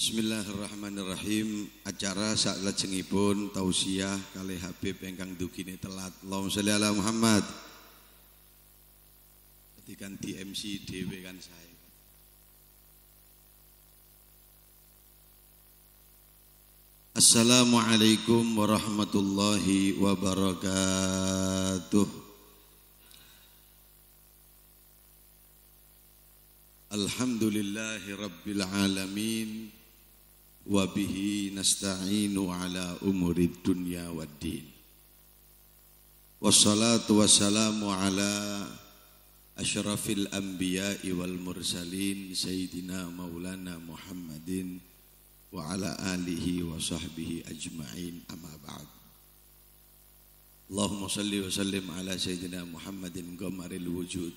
Bismillahirrahmanirrahim. Acara saklajengipun tausiah kali Habib ingkang dugine telat. Allahum salli ala Muhammad. Jadi kan di MC dhewe kan saya. Assalamualaikum warahmatullahi wabarakatuh. Alhamdulillahi rabbil alamin. وبه نستعين على أمور الدنيا والدين والصلاة والسلام على أشرف الأنبياء والمرسلين سيدنا مولانا محمد وعلى آله وصحبه أجمعين أما بعد اللهم صل وسلم على سيدنا محمد قمر الوجود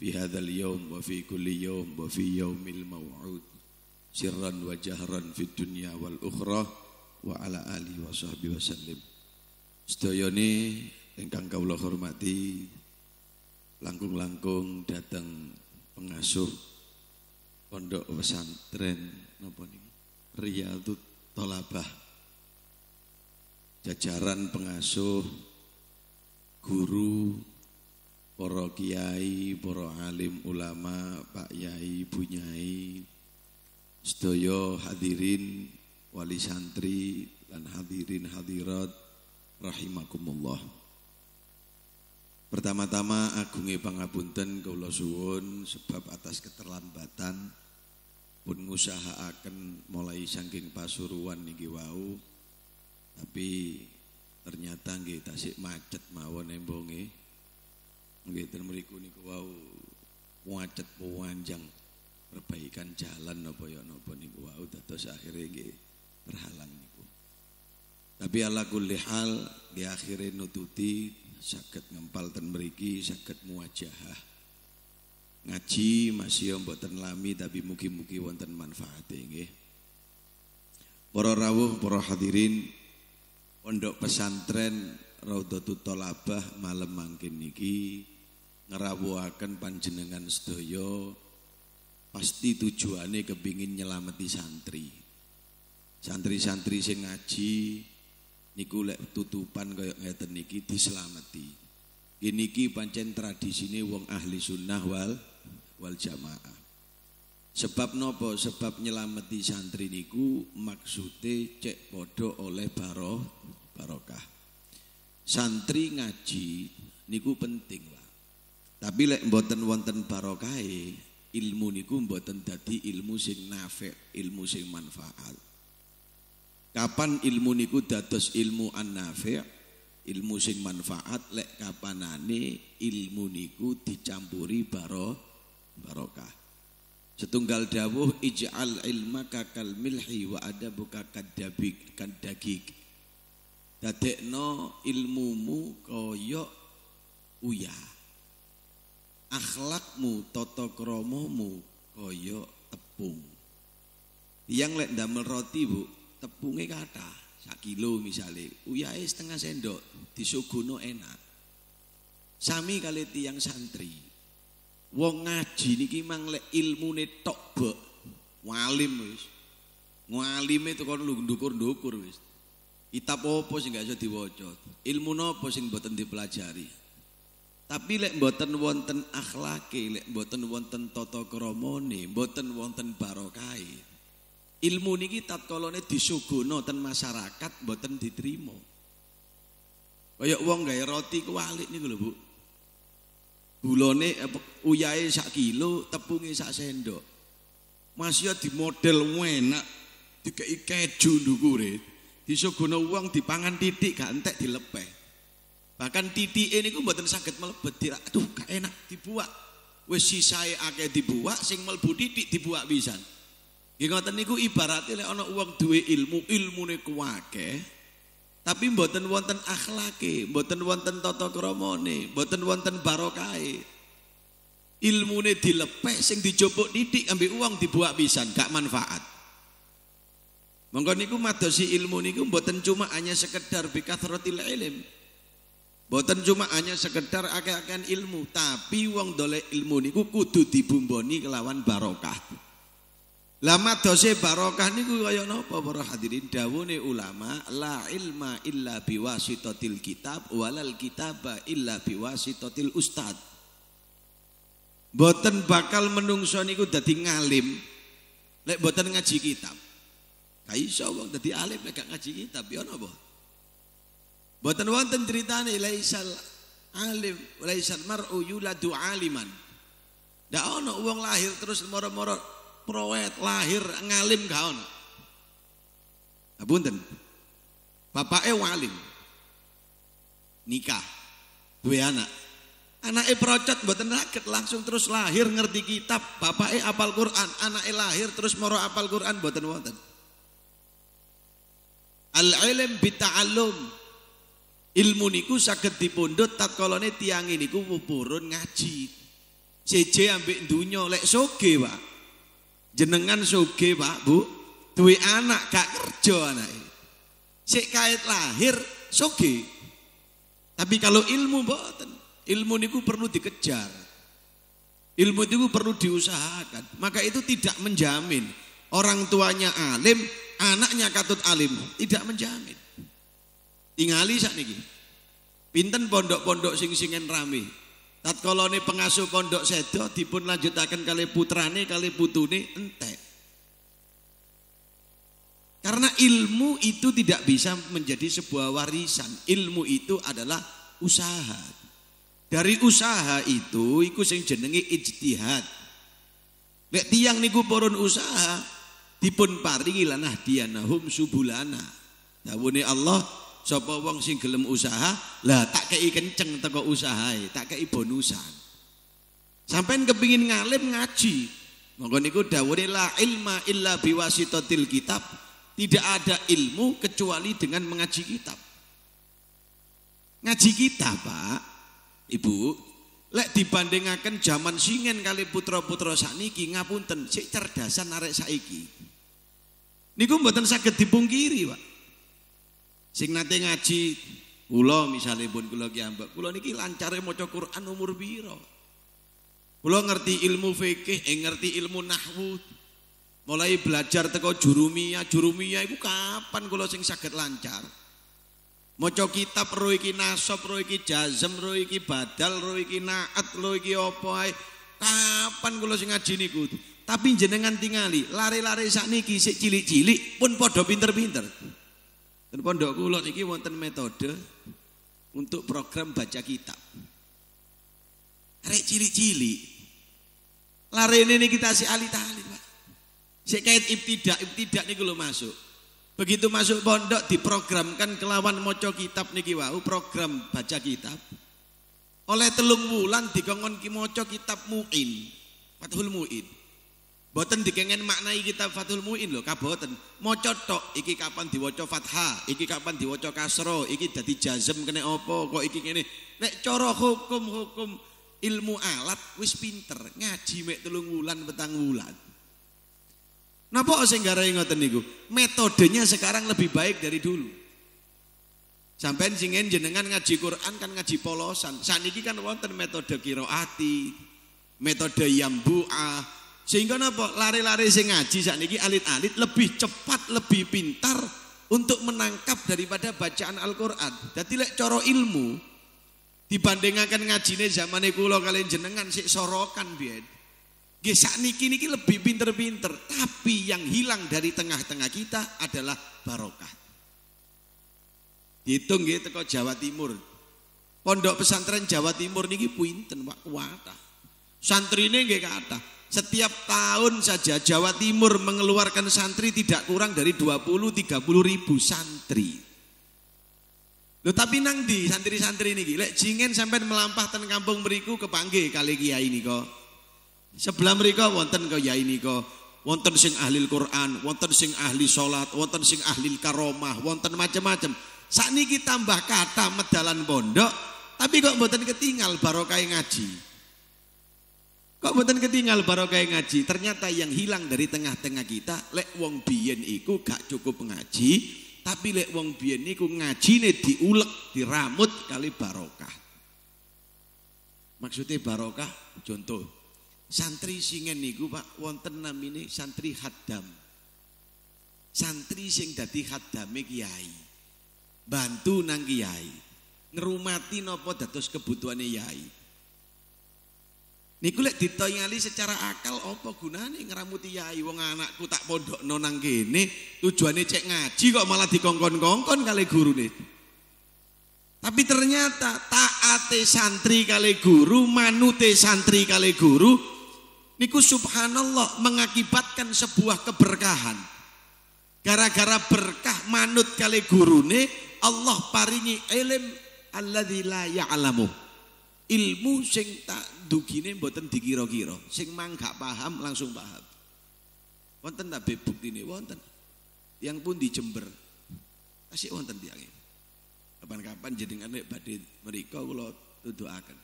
في هذا اليوم وفي كل يوم وفي يوم الموعود sirran wa jahran fi dunya wal ukhrah wa ala ali wa sahbihi wasallim. Sedayane ingkang kawula hormati langkung-langkung dateng pengasuh pondok pesantren napa niki riyadhut Tolabah jajaran pengasuh guru para kiai para alim ulama pak yai bu nyai Sedaya hadirin wali santri dan hadirin hadirat rahimakumullah. Pertama-tama agungi pangapunten kula suwun sebab atas keterlambatan pun akan mulai sangking Pasuruan niki wau tapi ternyata nggih tasik macet mawon embonge. Nggih ten mriku niku wau macet panjang perbaikan jalan nopo ya nopo niku wau dados akhire nggih terhalang niku. Tapi ala kulli hal di akhire nututi saged ngempal ten mriki saged muwajahah. Ngaji masih ya mboten lami tapi mugi-mugi wonten manfaate nggih. Para rawuh, para hadirin pondok pesantren Raudhatul Thalabah malam mangkin niki ngrawuhaken panjenengan sedaya pasti tujuannya kepingin nyelamati santri santri-santri sing ngaji niku lek tutupan kayak ngeten niki diselamati ki pancen tradisine wong ahli sunnah wal wal jamaah sebab nopo sebab nyelamati santri niku maksude cek podo oleh baroh barokah santri ngaji niku penting lah tapi lek mboten wonten barokahe ilmu niku mboten dadi ilmu sing nafek, ilmu sing manfaat. Kapan ilmu niku dados ilmu an-nafi', ilmu sing manfaat lek kapanane ilmu niku dicampuri baro barokah. Setunggal dawuh ij'al ilma kakal milhi wa adabuka kadabik kadagik. Dadekno ilmumu koyok uyah akhlakmu toto kromomu koyo tepung yang lek damel roti bu tepungnya kata sak kilo misalnya uyai setengah sendok disuguno enak sami kali tiang santri wong ngaji niki mang lek ilmu netok be, walim wis ngalime itu kon lu dukur-dukur wis kitab apa sing gak iso diwaca ilmu napa sing boten dipelajari tapi lek boten wonten akhlaki, lek boten wonten tata kramane, boten wonten barokai. Ilmu niki tatkalane disuguhno ten masyarakat boten diterima. Kaya wong gawe roti kualik niku lho, Bu. Gulane eh, uyahe sak kilo, tepunge sak sendok. ya di model enak, dikei keju ndukure. Disuguhno wong dipangan titik gak entek dilepeh. Bahkan titik ini gue buatan sakit melebet. Tidak, aduh gak enak dibuat. Wes si saya akeh dibuat, sing melbu titik dibuat bisa. Ingatan niku ibaratnya lek ana uang dua ilmu, ilmu ilmune akeh, tapi buatan wonten akhlake, buatan wonten tata kramane, buatan wonten ilmu nih dilepeh, sing dijopok didik ambil uang dibuat bisa, gak manfaat. Mengkoniku niku madosi ilmu niku buatan cuma hanya sekedar bekas roti ilm. Boten cuma hanya sekedar akan ilmu, tapi wong dolek ilmu niku kudu dibumboni kelawan barokah. Lama dosa barokah niku kaya napa para hadirin dawune ulama, la ilma illa biwasitatil kitab walal kitaba illa biwasitatil ustad. Boten bakal menungso niku dadi ngalim lek boten ngaji kitab. Kaiso wong dadi alim lek ngaji kitab ya napa? Buatan wonten ceritane laisal alim, laisal mar'u yuladu aliman. Ndak ono wong lahir terus moro-moro proet lahir ngalim gak ono. Abunten. Nah, Bapake walim. Nikah. Duwe anak. Anaknya procot buatan raket langsung terus lahir ngerti kitab, bapaknya apal Quran, anaknya lahir terus moro apal Quran buatan wonten Al ilm bita'allum Ilmu niku saged dipundhut tatkalane tiang niku purun ngaji. Seje ambek dunya lek soge, Pak. Jenengan soge, Pak, Bu. Duwe anak gak kerja anake. Sik kait lahir soge. Tapi kalau ilmu mboten. Ilmu niku perlu dikejar. Ilmu itu perlu diusahakan. Maka itu tidak menjamin orang tuanya alim, anaknya katut alim, tidak menjamin. Tingali sak niki. Pinten pondok-pondok sing singen rame. Tatkalane pengasuh pondok sedo dipun lanjutaken kali putrane kali putune entek. Karena ilmu itu tidak bisa menjadi sebuah warisan. Ilmu itu adalah usaha. Dari usaha itu iku sing jenenge ijtihad. Nek tiang niku purun usaha dipun paringi lanah dianahum subulana. Dawune Allah sapa wong sing gelem usaha lah tak kei kenceng teko usahae tak kei bonusan sampean kepingin ngalim ngaji monggo niku dawuhe la ilma illa biwasitatil kitab tidak ada ilmu kecuali dengan mengaji kitab ngaji kitab Pak Ibu lek dibandingkan zaman singen kali putra-putra sakniki ngapunten si cerdasan arek saiki niku mboten sakit dipungkiri Pak Sing nate ngaji kula misalnya kula ki ambek kula niki lancare maca Quran umur biro. Kula ngerti ilmu fikih, eh, ngerti ilmu nahwu. Mulai belajar teko jurumia, jurumia iku kapan kula sing saged lancar? Maca kitab ro iki nasab, ro iki jazm, ro iki badal, ro iki naat, ro iki apa ae. Kapan kula sing ngaji niku? Tapi jenengan tingali, lari-lari sakniki sik cilik-cilik pun padha pinter-pinter. Dan pondok kulon ini wonten metode untuk program baca kitab. Rek cili-cili. Lari ini kita si alit-alit, pak. Si kait ibtidak, ibtidak ini kalau masuk. Begitu masuk pondok diprogramkan kelawan moco kitab niki wau program baca kitab. Oleh telung wulan dikongon ki moco kitab muin. Fathul muin. Boten dikengen maknai kitab Fathul Muin lho, kaboten. Maca tok iki kapan diwaca fathah, iki kapan diwaca kasro, iki dadi jazm kene apa, kok iki ngene. Nek cara hukum-hukum ilmu alat wis pinter, ngaji mek telung wulan petang wulan. Napa sing garahe ngoten niku? Metodenya sekarang lebih baik dari dulu. Sampai singen jenengan ngaji Quran kan ngaji polosan. Saniki kan wonten metode kiroati, metode yambu'ah, sehingga napa lari-lari sing ngaji ini alit-alit lebih cepat, lebih pintar untuk menangkap daripada bacaan Al-Qur'an. jadi tidak coro ilmu dibandingkan ngajine zaman kula kalian jenengan sik sorokan biar. Gesak niki niki lebih pinter-pinter, tapi yang hilang dari tengah-tengah kita adalah barokah. Hitung gitu kok Jawa Timur. Pondok pesantren Jawa Timur niki puinten Pak santri Santrine gak kata. Setiap tahun saja Jawa Timur mengeluarkan santri tidak kurang dari 20-30 ribu santri. Loh, tapi nang di santri-santri ini lek jingin sampai melampah ten kampung meriku pangge kali kiai kok. Sebelah mereka wonten ini kok, wonten sing ahli Quran, wonten sing ahli sholat, wonten sing ahli karomah, wonten macam-macam. Saat ini kita tambah kata medalan pondok, tapi kok mboten ketinggal barokah ngaji. Kok mboten ketinggal barokah ngaji? Ternyata yang hilang dari tengah-tengah kita lek wong biyen iku gak cukup ngaji, tapi lek wong biyen ngaji ngajine diulek, diramut kali barokah. Maksudnya barokah contoh santri singen niku Pak wonten ini santri haddam. Santri sing dadi haddame kiai. Bantu nang kiai. Ngerumati nopo dados kebutuhane kiai. Niku lek ditoyali secara akal apa gunane ngeramuti yai wong anakku tak pondok nonang tujuannya tujuannya cek ngaji kok malah dikongkon-kongkon kali guru nih. Tapi ternyata taate santri kali guru, manute santri kali guru niku subhanallah mengakibatkan sebuah keberkahan. Gara-gara berkah manut kali guru nih, Allah paringi ilm Allah la ya'lamu ilmu sing tak dugine buatan dikira-kira sing mang gak paham langsung paham wonten tak bukti ini wonten yang pun di Jember kasih wonten tiange kapan-kapan jenengan nek badhe mereka kula tuduhaken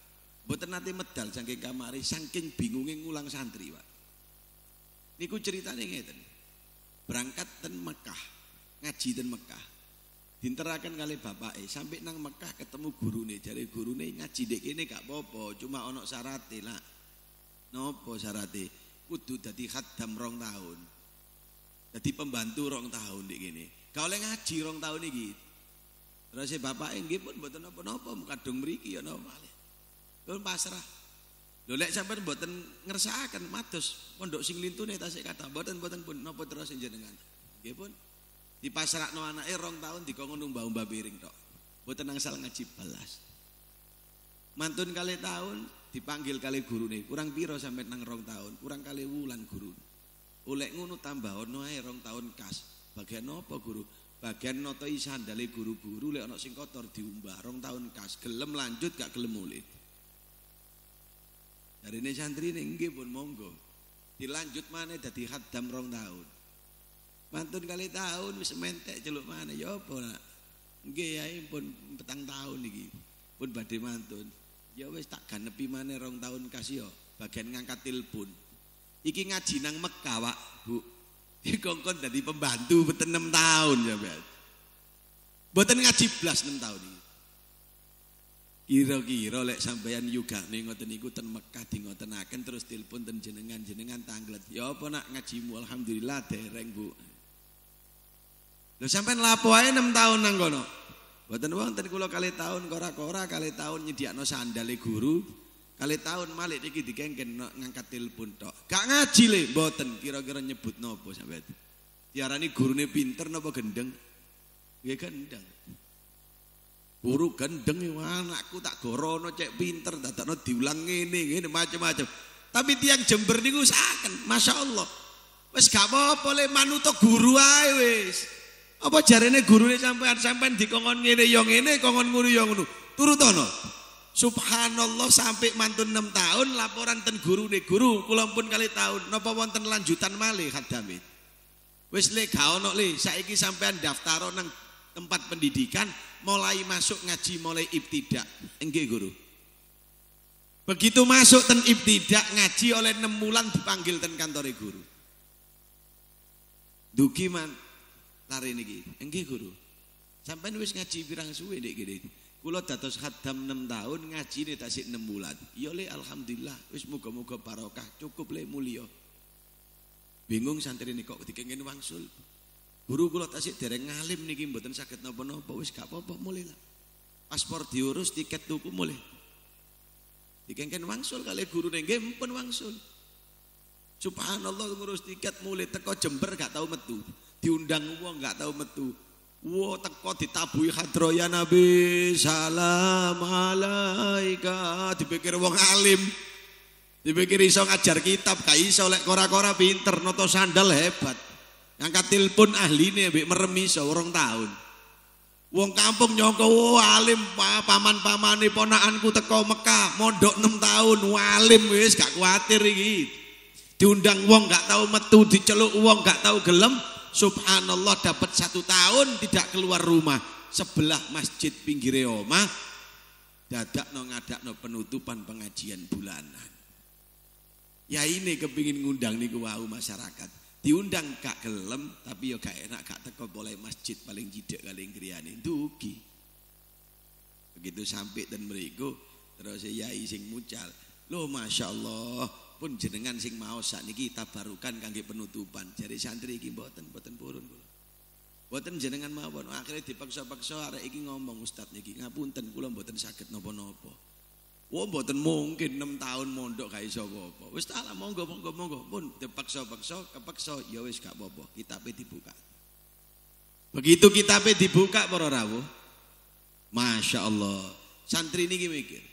buatan nanti medal saking kamari saking bingunge ngulang santri Pak niku ceritanya ngeten berangkat dan Mekah ngaji dan Mekah Dinterakan kali bapak eh sampai nang Mekah ketemu guru nih cari guru nih ngaji dek ini gak popo cuma onok sarate lah nopo sarate kudu jadi khadam rong tahun jadi pembantu rong tahun dek ini kau oleh ngaji rong tahun nih gitu terus bapak eh pun buatan nopo nopo dong meriki ya nopo malih Lalu pasrah lo lek buatan mboten matos, matos pondok sing lintune tasik kata buatan buatan pun nopo terus jenengan. gitu pun. Di anak eh rong tahun di dikongkon bau bau piring buat tenang salah ngaji balas. Mantun kali tahun dipanggil kali guru nih kurang piro sampai nang rong tahun, kurang kali wulan guru. Oleh ngunu tambah ono eh rong tahun kas. Bagian nopo guru? Bagian isan dari guru-guru oleh ono sing kotor diumbah rong tahun kas, gelem lanjut gak gelem mulih. Dari ini santri ini pun monggo. Dilanjut mana dadi haddam rong tahun mantun kali tahun wis mentek celuk mana ya apa nak nggih ya pun petang tahun iki pun badhe mantun ya wis tak ganepi mana rong tahun kasih yo ya. bagian ngangkat telepon iki ngaji nang Mekah wak, Bu dikongkon dadi pembantu beten 6 tahun ya, sampean boten ngaji blas 6 tahun iki Kira-kira lek sampeyan nih ngoten niku ten Mekah ngotenaken terus telepon ten jenengan jenengan tanglet. Ya apa nak ngajimu alhamdulillah dereng Bu. Lho sampean lapo ae 6 tahun nang kono. Mboten wonten kalau kali tahun kora-kora kali tahun nyediakno sandale guru. Kali tahun malik dikit dikengken ngangkat telepon tok. Gak ngaji le mboten kira-kira nyebut nopo sampean. Diarani gurune pinter nopo gendeng? Ya gendeng. Guru gendeng ah, anakku tak gorono cek pinter no diulang ngene ngene macam-macam. Tapi tiang Jember niku saken, Masya Allah. Wes gak boleh apa le guru ae wis. Apa jarene gurune sampean sampean dikongkon ngene yo ya ngene, kongon nguri yang ngono. Ya Turut Subhanallah sampai mantun enam tahun laporan ten guru gurune guru kula pun kali tahun napa wonten lanjutan mali hadami Wis le ga le saiki sampean daftar nang tempat pendidikan mulai masuk ngaji mulai ibtidak. enggih guru. Begitu masuk ten ibtidak ngaji oleh enam bulan dipanggil ten kantore guru. Dukiman, man, lari niki. Enggih guru. Sampai nulis ngaji pirang suwe dek gede. Kulo dados hatam enam tahun ngaji nih tasik enam bulan. Yole iya, alhamdulillah wis muka muka barokah cukup le mulio, Bingung santri ini kok dikengin wangsul. Guru kulot tasik dereng ngalim niki mboten sakit nopo nopo, wis gak apa-apa mulai lah. Paspor diurus, tiket tuku mulai. Dikengken wangsul kali guru nengge pun wangsul. Subhanallah ngurus tiket mulai teko Jember gak tahu metu diundang wong nggak tahu metu Wo teko ditabuhi hadro ya Nabi salam alaika dipikir wong alim dipikir iso ngajar kitab gak iso lek kora-kora pinter noto sandal hebat ngangkat telepon ahline mbek merem iso orang tahun Wong kampung nyongko wo, alim paman-pamane ponakanku teko Mekah mondok 6 tahun walim wis gak kuatir iki. Diundang wong gak tahu metu, diceluk wong gak tahu gelem, subhanallah dapat satu tahun tidak keluar rumah sebelah masjid pinggir omah dadak no ngadak no penutupan pengajian bulanan ya ini kepingin ngundang nih wau masyarakat diundang kak gelem tapi yo ya gak enak kak teko boleh masjid paling jidik kali ngriani dugi begitu sampai dan mereka terus ya ising mucal lo masya Allah pun jenengan sing maos niki tabarukan kangge penutupan. Jari santri iki boten boten purun kula. Mboten jenengan mawon. akhirnya dipaksa-paksa arek iki ngomong ustaz niki ngapunten kula boten saged napa-napa. wo mboten mungkin 6 tahun mondok gak iso apa-apa. Wis tak monggo monggo monggo pun dipaksa-paksa kepaksa ya wis gak apa-apa. Kitabe dibuka. Begitu kitabe dibuka para rawuh. Masya Allah. Santri ini mikir,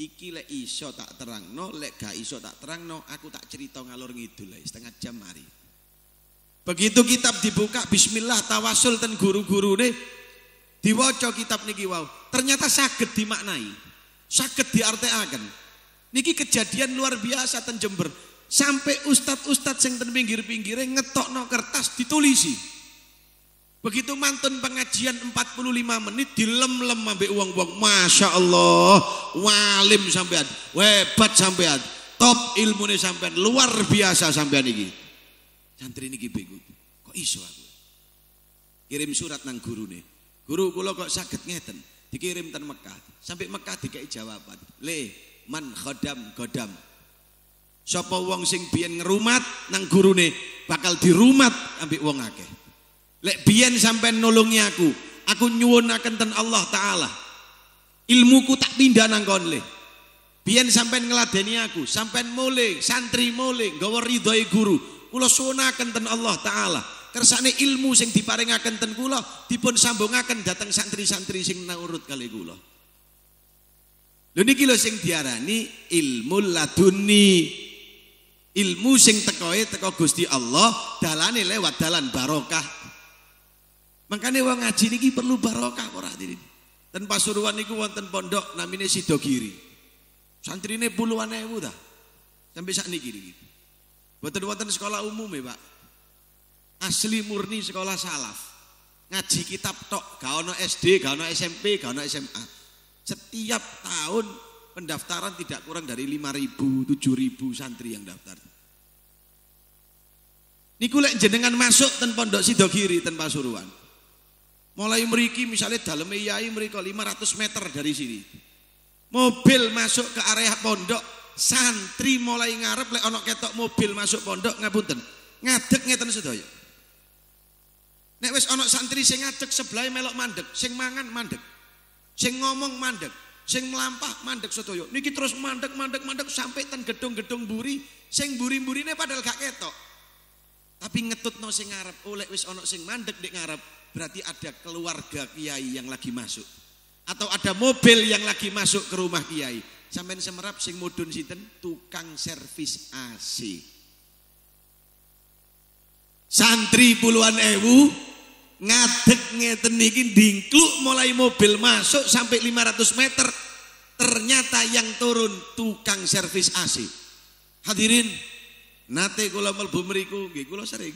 iki lek iso tak terangno lek gak iso tak terang no aku tak cerita ngalor ngidul setengah jam mari begitu kitab dibuka bismillah tawasul ten guru-guru nih diwaca kitab niki wow ternyata sakit dimaknai sakit diartekaken niki kejadian luar biasa ten Jember sampai ustad-ustad yang ten pinggir ngetok ngetokno kertas ditulisi Begitu mantan pengajian 45 menit dilem-lem ambek uang-uang. Masya Allah, walim sampean, webat sampean, top ilmu ilmune sampean, luar biasa sampean ini Santri ini bego. Kok iso aku? Kirim surat nang guru nih Guru kula kok sakit ngeten. Dikirim ten Mekah. Sampai Mekah dikai jawaban. Le, man khodam godam. Sapa wong sing biyen ngerumat nang gurune bakal dirumat ambek uang akeh. Lek biyen sampai nolongi aku, aku akan ten Allah taala. Ilmuku tak pindah nang kon le. Biyen sampean ngeladeni aku, sampean mule, santri mule, gawa ridhoi guru. Kula akan ten Allah taala. Kersane ilmu sing diparingaken ten kula dipun sambungaken datang santri-santri sing nurut kali kula. Lho niki lho sing diarani ilmu laduni. Ilmu sing tekoe teko Gusti Allah, dalane lewat dalan barokah Makanya wong ngaji niki perlu barokah ora hadirin. Ten Pasuruan niku wonten pondok namine Sidogiri. Santrine puluhan ewu ta. Sampai saat niki niki. Boten wonten sekolah umum ya, Pak. Asli murni sekolah salaf. Ngaji kitab tok, gak ono SD, gak ono SMP, gak ono SMA. Setiap tahun pendaftaran tidak kurang dari 5000, 7000 santri yang daftar. Niku lek jenengan masuk ten pondok Sidogiri ten Pasuruan. Mulai meriki misalnya dalam yai mereka 500 meter dari sini. Mobil masuk ke area pondok, santri mulai ngarep lek ana ketok mobil masuk pondok ngapunten. Ngadeg ngeten sedaya. Nek wis ana santri sing ngadeg sebelah melok mandek, sing mangan mandek. Sing ngomong mandek, sing melampah mandek sedaya. Niki terus mandek mandek mandek sampai ten gedung-gedung buri, sing buri-burine padahal gak ketok. Tapi ngetutno sing ngarep, oleh oh, wis ana sing mandek dik ngarep, berarti ada keluarga kiai yang lagi masuk atau ada mobil yang lagi masuk ke rumah kiai sampean semerap sing mudun sinten tukang servis AC santri puluhan ewu ngadek ngeten niki dingkluk mulai mobil masuk sampai 500 meter ternyata yang turun tukang servis AC hadirin nate kula mlebu mriku nggih kula sering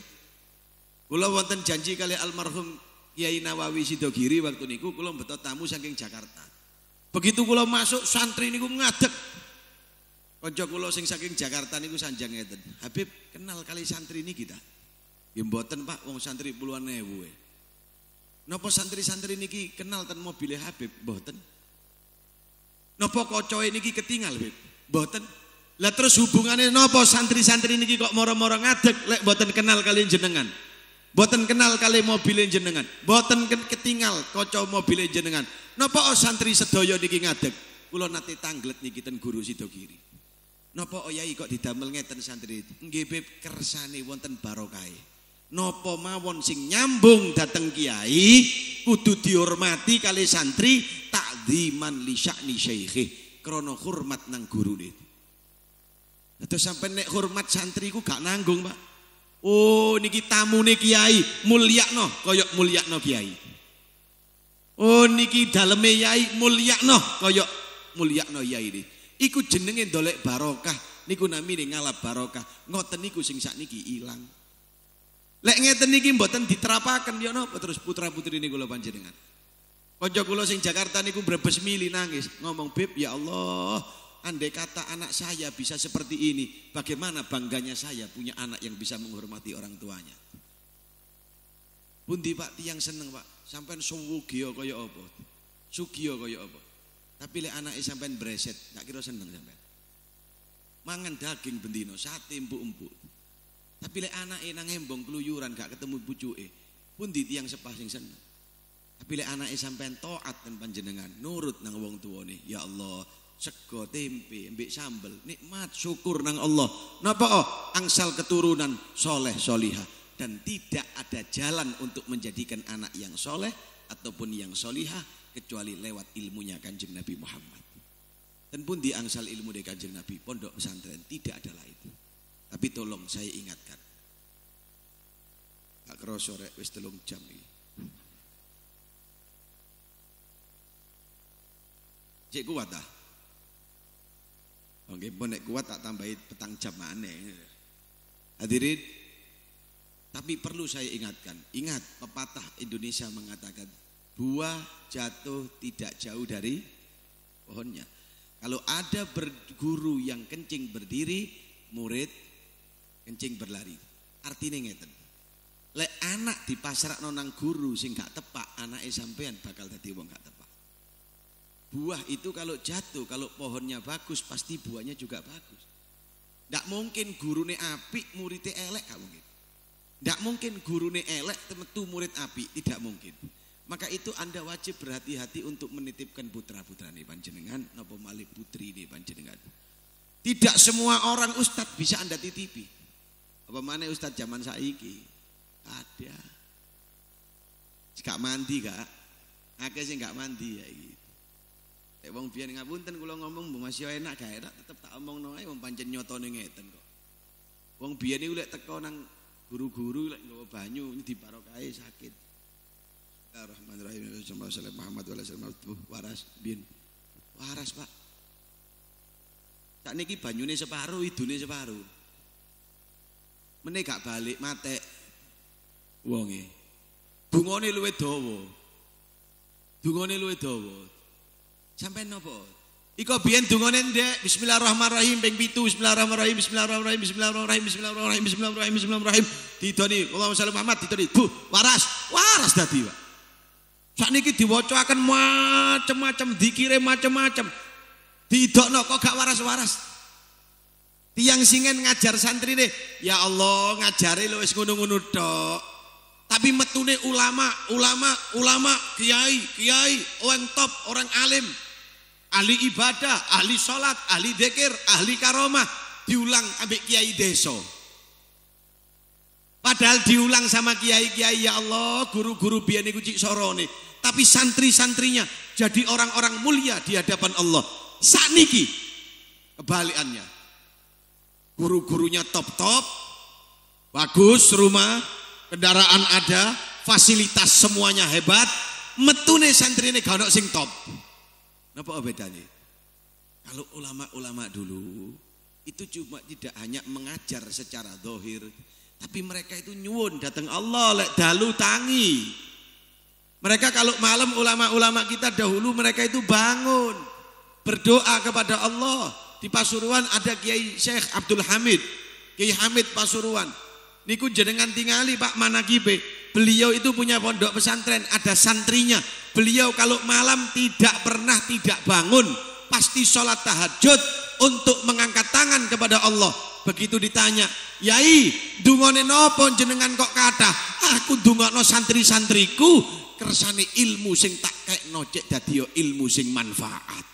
Kula wonten janji kali almarhum Kiai Nawawi Sidogiri waktu niku kula beto tamu saking Jakarta. Begitu kula masuk santri niku ngadeg. Kanca kula sing saking Jakarta niku sanjang eden. Habib kenal kali santri ini kita. Ya Pak wong santri puluhan ewu. E. Napa santri-santri niki kenal ten mobilnya Habib mboten. Napa kocoe niki ketinggal Habib mboten. Lah terus hubungannya napa santri-santri niki kok moro-moro ngadeg lek mboten kenal kali jenengan. Boten kenal kali mobil jenengan. Boten ketinggal, kocok mobil jenengan. Napa o oh santri sedoyo niki ngadeg? pulau nate tanglet niki ten guru situ kiri. Napa oh yai kok didamel ngeten santri? itu beb kersane wonten barokai. Napa mawon sing nyambung dateng kiai kudu dihormati kali santri tak diman li syakni syaikhi krono hormat nang guru itu. Atau sampai nek hormat santri ku gak nanggung, Pak. Oh niki tamu nih kiai no koyok no kiai. Oh niki daleme muliak no koyok no kiai ini. Iku jenenge dolek barokah. Niku namine ngalap barokah. Ngoten niku sing sak niki ilang. Lek ngeten niki mboten diterapakan ya napa terus putra-putri niku lo panjenengan. Kanca kula sing Jakarta niku brebes mili nangis, ngomong, pip ya Allah, andai kata anak saya bisa seperti ini, bagaimana bangganya saya punya anak yang bisa menghormati orang tuanya. Bundi Pak tiang seneng Pak, sampai suwugio kaya apa? Sugio kaya apa? Tapi lek anake sampai breset, nggak kira seneng sampai. Mangan daging bendino, sate empuk-empuk. Tapi le anak nang embong keluyuran gak ketemu eh. Bundi tiang sepasing seneng. Tapi anak anak sampai toat dan panjenengan, nurut nang wong tuwone, ya Allah, sego tempe mbek sambel nikmat syukur nang Allah napa oh angsal keturunan soleh soliha dan tidak ada jalan untuk menjadikan anak yang soleh ataupun yang soliha kecuali lewat ilmunya kanjeng Nabi Muhammad dan pun di angsal ilmu dari kanjeng Nabi pondok pesantren tidak ada lain tapi tolong saya ingatkan tak sore wis telung jam ini Cek kuat dah. Oke, bonek kuat tak tambahin petang jam mana, Hadirin, tapi perlu saya ingatkan, ingat pepatah Indonesia mengatakan buah jatuh tidak jauh dari pohonnya. Kalau ada berguru yang kencing berdiri, murid kencing berlari. Artinya ngeten. Lek anak di pasar nonang guru sing gak tepak, anaknya sampean bakal jadi wong gak tepak. Buah itu kalau jatuh, kalau pohonnya bagus, pasti buahnya juga bagus. Tidak mungkin gurune api, muridnya elek, gak mungkin. Tidak mungkin gurune elek, temetu murid api, tidak mungkin. Maka itu Anda wajib berhati-hati untuk menitipkan putra-putra ini panjenengan, nopo malih putri ini panjenengan. Tidak semua orang ustadz bisa Anda titipi. Apa mana ustadz zaman saiki? Ada. Gak mandi kak. Akhirnya sih gak mandi ya gitu. Eh wong biyen ngapunten kula ngomong masih enak gak enak tetep tak omongno ae wong pancen nyotone ngeten kok. Wong biyen niku lek teko nang guru-guru lek nggawa banyu diparokahe sakit. Bismillahirrahmanirrahim. Bismillahirrahmanirrahim. Muhammad wa sallam waras bin waras Pak. Tak niki banyune separuh, idune separuh. Mene gak balik mate wonge. Bungone luwe dawa. Dungane luwe dawa. Sampai nopo? Iko biar dungane ndek bismillahirrahmanirrahim ping 7 bismillahirrahmanirrahim bismillahirrahmanirrahim bismillahirrahmanirrahim bismillahirrahmanirrahim bismillahirrahmanirrahim bismillahirrahim didoni Allahumma shalli Muhammad didoni bu waras waras dadi Pak Sakniki diwacaken macem-macem dikire macem-macem didokno kok gak waras-waras Tiang singen ngajar santri santrine ya Allah ngajari lo wis ngono-ngono tok tapi metune ulama ulama ulama kiai kiai orang top orang alim ahli ibadah, ahli sholat, ahli dekir, ahli karomah, diulang sampai kiai deso. Padahal diulang sama kiai-kiai ya Allah, guru-guru biyen iku cik sorone, tapi santri-santrinya jadi orang-orang mulia di hadapan Allah. Sakniki kebalikannya. Guru-gurunya top-top, bagus rumah, kendaraan ada, fasilitas semuanya hebat, metune santrine gak sing top. Napa bedanya? Kalau ulama-ulama dulu itu cuma tidak hanya mengajar secara dohir, tapi mereka itu nyuwun datang Allah lek dalu tangi. Mereka kalau malam ulama-ulama kita dahulu mereka itu bangun berdoa kepada Allah. Di Pasuruan ada Kiai Syekh Abdul Hamid, Kiai Hamid Pasuruan. Niku jenengan tingali Pak Manakibe. Beliau itu punya pondok pesantren, ada santrinya. Beliau kalau malam tidak pernah tidak bangun, pasti sholat tahajud untuk mengangkat tangan kepada Allah. Begitu ditanya, Yai, dungone nopo jenengan kok kata, aku no santri-santriku, kersane ilmu sing tak kayak nojek dadio ilmu sing manfaat.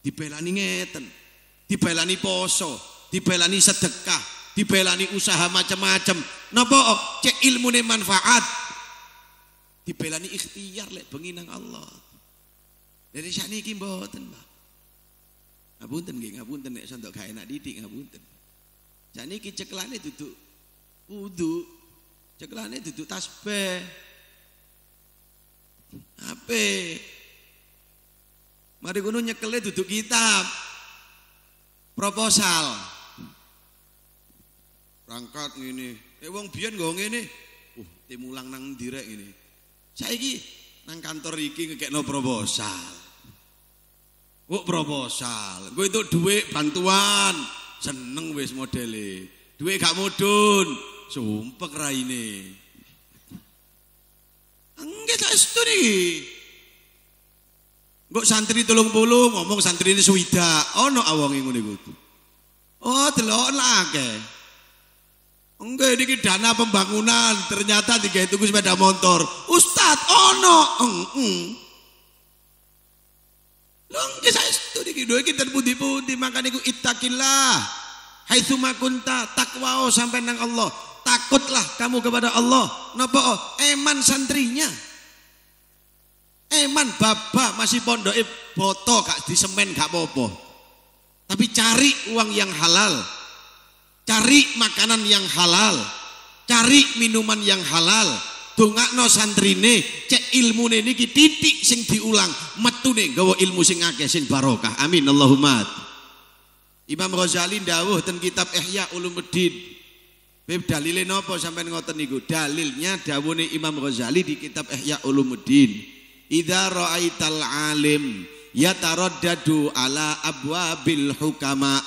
Dibelani ngeten, dibelani poso, dibelani sedekah, dibelani usaha macam-macam napa oh, cek ilmu ne manfaat dibelani ikhtiar lek bengi nang Allah dari niki mboten Pak. ngapunten nggih ngapunten nek sendok gak enak didik ngapunten niki ceklane duduk wudu ceklane duduk tasbih Ape. Mari kuno nyekele duduk kitab. Proposal berangkat ngene. Eh wong biyen nggo ngene. Uh, timulang nang ini, saya Saiki nang kantor iki ngekekno proposal. Kok proposal? Gue itu duit bantuan. Seneng wis modele. Duit gak mudun. Sumpek ini. Enggak tak studi. Gue santri tolong bolu ngomong santri ini swida. Oh no awang ingun itu. Oh telok lah ke. Enggak ini dana pembangunan, ternyata tiga itu sepeda motor. ustadz ono, eng eng. enggak saya itu di kedua kita terbudi budi Makan itu ittaqillah. Hai sumakunta takwao sampai nang Allah. Takutlah kamu kepada Allah. Napa oh, Eman santrinya. Eman baba masih pondok boto gak disemen gak apa-apa. Tapi cari uang yang halal. Cari makanan yang halal, cari minuman yang halal. no santrine, cek ilmune niki titik sing diulang, nih gawa ilmu sing ake sing barokah. Amin Allahumma. Imam Ghazali dawuh ten kitab Ihya Ulumuddin. Beb dalile nopo sampai ngoten niku? Dalilnya dawuhne Imam Ghazali di kitab Ihya Ulumuddin. Idza ra'aital alim yataraddadu ala abwabil hukama'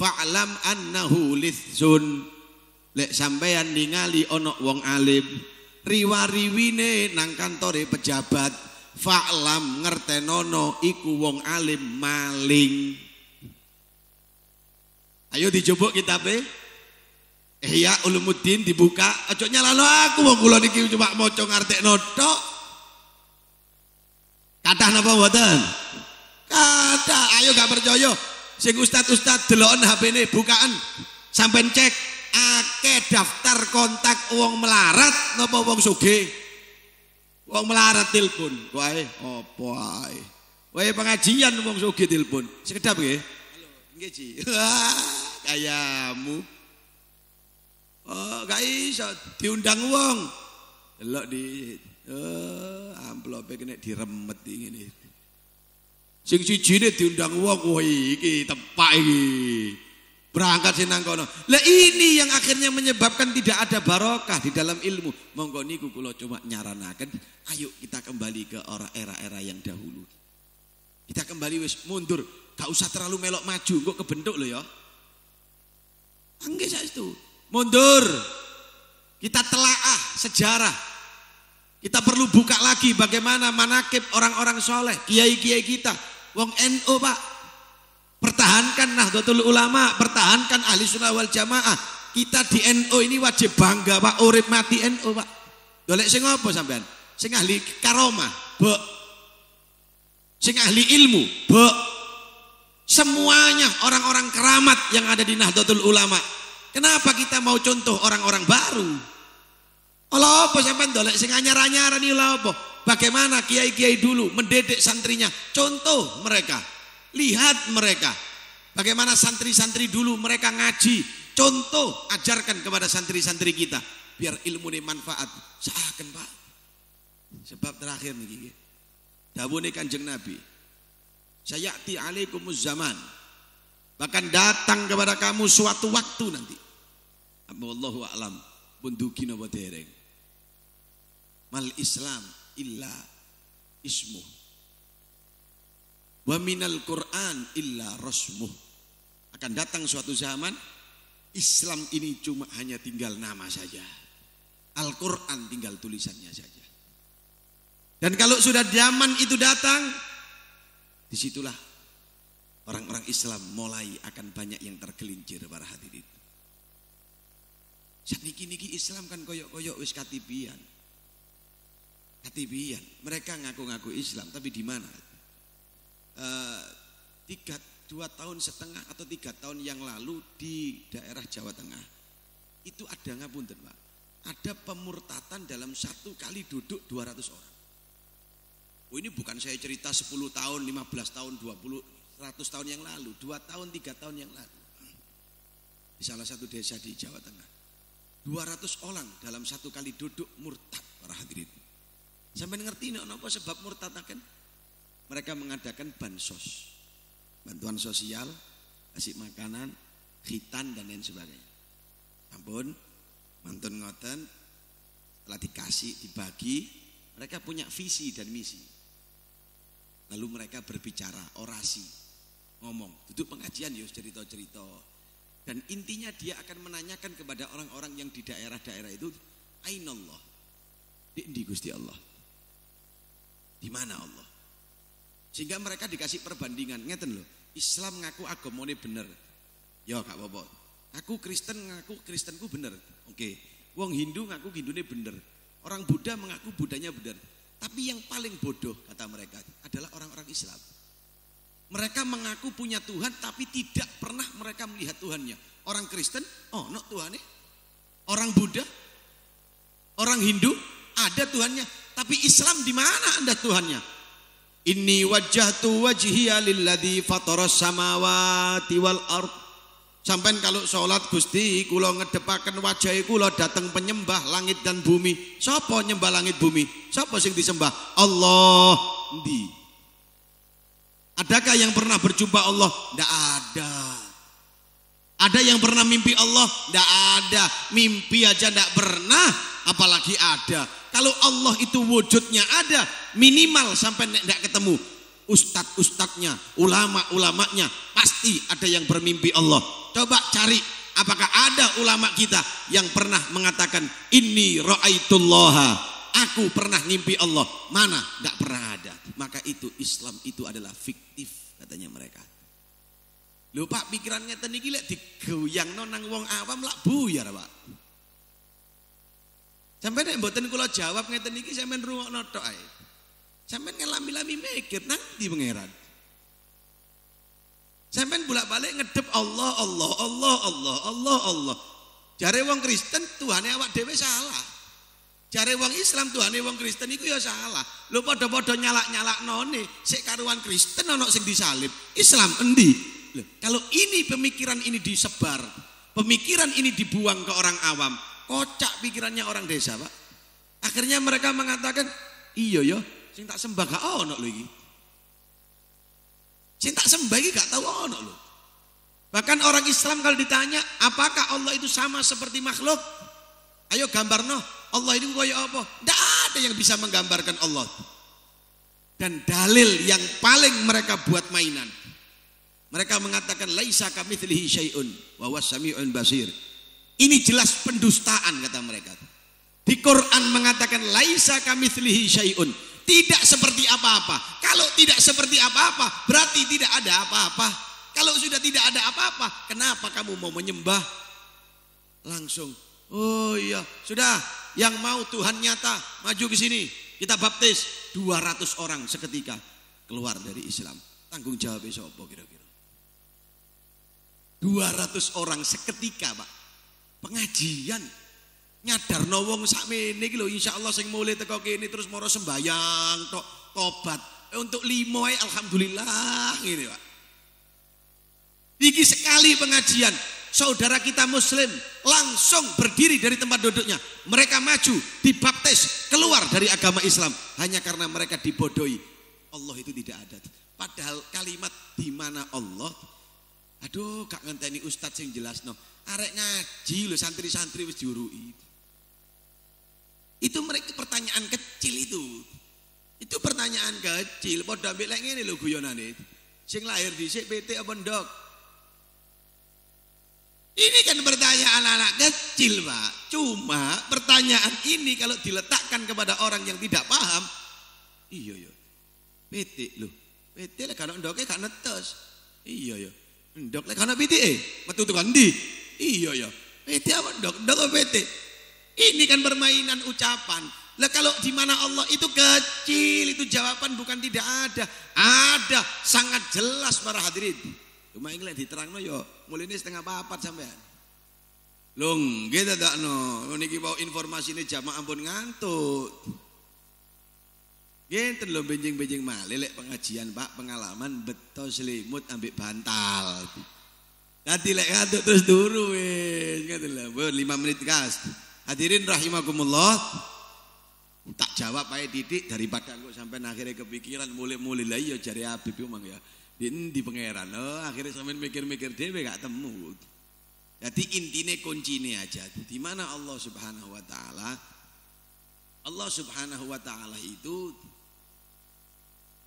fa'lam annahu lithzun lek sampean ningali onok wong alim riwariwine nang kantore pejabat fa'lam ngertenono iku wong alim maling ayo dicoba eh Ihya Ulumuddin dibuka aja nyalano aku wong kula niki cuma maca ngartekno tok Kata napa mboten kata ayo gak percaya sing ustad-ustad delon hp ini bukaan sampai cek ake daftar kontak uang melarat nopo uang suge uang melarat telepon wae apa ae wae pengajian uang suge telepon sekedap ya halo sih Ji kayamu oh gak iso diundang uang lo di oh, eh, amplope kena diremet ini. Sing sijine diundang wong wah iki tepak iki. Berangkat sing kono. Lah ini yang akhirnya menyebabkan tidak ada barokah di dalam ilmu. Monggo niku kula cuma nyaranaken, ayo kita kembali ke era-era yang dahulu. Kita kembali wis mundur, gak usah terlalu melok maju, kok kebentuk loh ya. Angge itu Mundur. Kita telaah sejarah. Kita perlu buka lagi bagaimana manakib orang-orang soleh, kiai-kiai kita, Wong NU Pak. Pertahankan Nahdlatul Ulama, pertahankan Ahli Sunnah wal Jamaah. Kita di NU ini wajib bangga Pak, urip mati NU Pak. dolek sing apa sampean? Sing ahli karomah, bu. Sing ahli ilmu, bu. Semuanya orang-orang keramat yang ada di Nahdlatul Ulama. Kenapa kita mau contoh orang-orang baru? allah apa sampean dolek sing anyar anyar iki apa? Bagaimana kiai-kiai dulu mendedek santrinya? Contoh mereka, lihat mereka. Bagaimana santri-santri dulu mereka ngaji. Contoh ajarkan kepada santri-santri kita biar ilmu ini manfaat. Sahkan Pak. Sebab terakhir nih. Dawune Kanjeng Nabi. Saya Sayati alaikumus zaman. Bahkan datang kepada kamu suatu waktu nanti. Allahu a'lam. Bunduki dereng. Mal Islam illa ismu. Wa minal Quran illa rasmu. Akan datang suatu zaman Islam ini cuma hanya tinggal nama saja. Al-Quran tinggal tulisannya saja. Dan kalau sudah zaman itu datang, disitulah orang-orang Islam mulai akan banyak yang tergelincir para hadirin. Saat niki niki Islam kan koyok-koyok wis katibian. Hatibian. Mereka ngaku-ngaku Islam, tapi di mana? E, tiga, dua tahun setengah atau tiga tahun yang lalu di daerah Jawa Tengah itu ada ngapunten pak ada pemurtatan dalam satu kali duduk 200 orang oh, ini bukan saya cerita 10 tahun 15 tahun 20 100 tahun yang lalu dua tahun tiga tahun yang lalu di salah satu desa di Jawa Tengah 200 orang dalam satu kali duduk murtad para hadirin Sampai ngerti ini kenapa sebab murtad akan mereka mengadakan bansos. Bantuan sosial, kasih makanan, khitan dan lain sebagainya. Ampun, mantun ngoten telah dikasih, dibagi, mereka punya visi dan misi. Lalu mereka berbicara, orasi, ngomong, duduk pengajian ya cerita-cerita. Dan intinya dia akan menanyakan kepada orang-orang yang di daerah-daerah itu, Ainallah, di Gusti Allah di mana Allah? Sehingga mereka dikasih perbandingan, ngeten loh. Islam ngaku agamane bener. Ya gak apa Aku Kristen ngaku Kristenku bener. Oke. uang Wong Hindu ngaku Hindu Hindune bener. Orang Buddha mengaku Budanya bener. Tapi yang paling bodoh kata mereka adalah orang-orang Islam. Mereka mengaku punya Tuhan tapi tidak pernah mereka melihat Tuhannya. Orang Kristen, oh no Tuhan Orang Buddha, orang Hindu, ada Tuhannya. Tapi Islam di mana Anda Tuhannya? Inni wajjahtu wajhiya lilladzi fatoros samawati wal ard. Sampai kalau sholat Gusti kula ngedepakan wajah kula datang penyembah langit dan bumi. Siapa nyembah langit bumi? Siapa sing disembah? Allah di. Adakah yang pernah berjumpa Allah? Tidak ada. Ada yang pernah mimpi Allah? Tidak ada. Mimpi aja tidak pernah, apalagi ada kalau Allah itu wujudnya ada minimal sampai tidak ketemu ustadz ustadznya, ulama-ulamanya pasti ada yang bermimpi Allah. Coba cari apakah ada ulama kita yang pernah mengatakan ini ra'aitullah. Aku pernah mimpi Allah. Mana? Tidak pernah ada. Maka itu Islam itu adalah fiktif katanya mereka. Lupa pikirannya tadi gila digoyang nonang wong awam lah buyar Pak. Sampai nih buatan kulo jawab ngeten niki, sampai rungokno noto ay. Sampai ngelami-lami mikir nanti pangeran. Sampai bolak-balik ngedep Allah Allah Allah Allah Allah Allah. cari uang Kristen tuhan ya awak dewe salah. cari uang Islam tuhan ya uang Kristen itu ya salah. lupa podo podo nyalak nyalak noni, Sekaruan Kristen ana sing disalib, Islam endi? kalau ini pemikiran ini disebar, pemikiran ini dibuang ke orang awam, Kocak pikirannya orang desa, Pak. Akhirnya mereka mengatakan, iyo yo, ya, sing tak sembah gak ono lho iki." Sing tak sembah iki gak tau ono lho. Bahkan orang Islam kalau ditanya, apakah Allah itu sama seperti makhluk? Ayo gambar no, Allah itu kaya apa? Tidak ada yang bisa menggambarkan Allah. Dan dalil yang paling mereka buat mainan. Mereka mengatakan laisa kamitslihi syai'un wa wawasami sami'un basir. Ini jelas pendustaan kata mereka. Di Quran mengatakan laisa kami syai'un. Tidak seperti apa-apa. Kalau tidak seperti apa-apa, berarti tidak ada apa-apa. Kalau sudah tidak ada apa-apa, kenapa kamu mau menyembah? Langsung. Oh iya, sudah. Yang mau Tuhan nyata, maju ke sini. Kita baptis 200 orang seketika keluar dari Islam. Tanggung jawab sapa kira-kira? 200 orang seketika, Pak pengajian nyadar nawong sak ini gitu, insya Allah sing mulai teko kini terus moro sembayang tok tobat eh, untuk limo alhamdulillah ini Pak Iki sekali pengajian saudara kita muslim langsung berdiri dari tempat duduknya mereka maju dibaptis keluar dari agama Islam hanya karena mereka dibodohi Allah itu tidak ada padahal kalimat di mana Allah aduh kak ngenteni ustadz yang jelas no Arek ngaji lo santri-santri wis diurui. Itu mereka pertanyaan kecil itu. Itu pertanyaan kecil. Padha ambek lek ngene lho guyonane. Sing lahir dhisik PT apa ndok? Ini kan pertanyaan anak kecil, Pak. Cuma pertanyaan ini kalau diletakkan kepada orang yang tidak paham, iya ya. PT lho. PT lek kan ndoke gak netes. Iya ya. Ndok lek kan PT e, metu tekan ndi? Iya ya. PT apa dok? Dok PT. Ini kan permainan ucapan. Lah kalau di mana Allah itu kecil, itu jawaban bukan tidak ada. Ada, sangat jelas para hadirin. Cuma ini diterangno yo, ya, mulai ini setengah papat sampean. Lung, kita tak no. Niki bawa informasi ini jamaah ampun ngantuk. Gitu loh benjing-benjing malih Lelek pengajian Pak, pengalaman betul selimut ambil bantal. Nanti lek terus turu wis, lah. Ber 5 menit gas. Hadirin rahimakumullah. Tak jawab ae titik daripada aku sampai akhirnya kepikiran mulai-mulai lah iya api Habib mang ya. Di di pangeran. Oh, akhirnya sampean mikir-mikir dia gak temu. Jadi intinya kuncinya aja. Di mana Allah Subhanahu wa taala Allah Subhanahu wa taala itu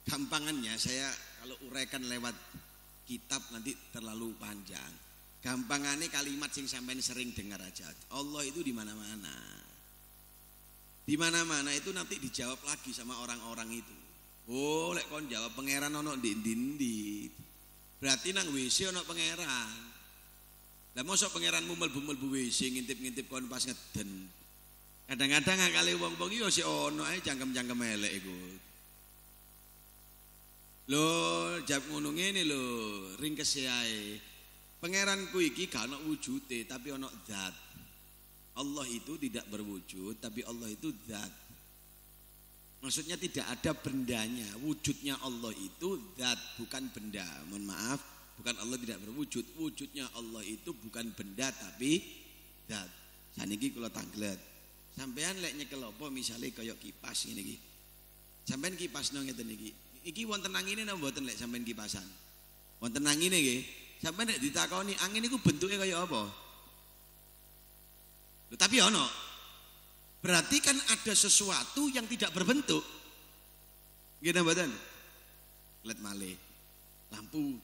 gampangannya saya kalau uraikan lewat kitab nanti terlalu panjang. aneh kalimat sing sampai sering dengar aja. Allah itu di mana-mana. Di mana-mana itu nanti dijawab lagi sama orang-orang itu. Oh, lek kon jawab pangeran ono di dindi. Berarti nang WC ono pangeran. Lah mosok pangeran bumel bu WC ngintip-ngintip kon pas ngeden. Kadang-kadang kali wong-wong yo iya sik ono ae cangkem-cangkem elek iku lo jam ngono ini lo ringkes ae. Pangeranku iki gak ana wujute tapi ana zat. Allah itu tidak berwujud tapi Allah itu zat. Maksudnya tidak ada bendanya. Wujudnya Allah itu zat bukan benda. Mohon maaf, bukan Allah tidak berwujud. Wujudnya Allah itu bukan benda tapi zat. Saniki kula tanglet. Sampean lek nyekel apa misale kaya kipas ngene iki. Sampean kipas nang ngeten iki. Iki wonten angine napa mboten lek sampean kipasan? Wonten angine nggih. Sampeyan nek ditakoni angin iku bentuknya kayak apa? tapi ono. Berarti kan ada sesuatu yang tidak berbentuk. Nggih mboten? Let malih. Lampu.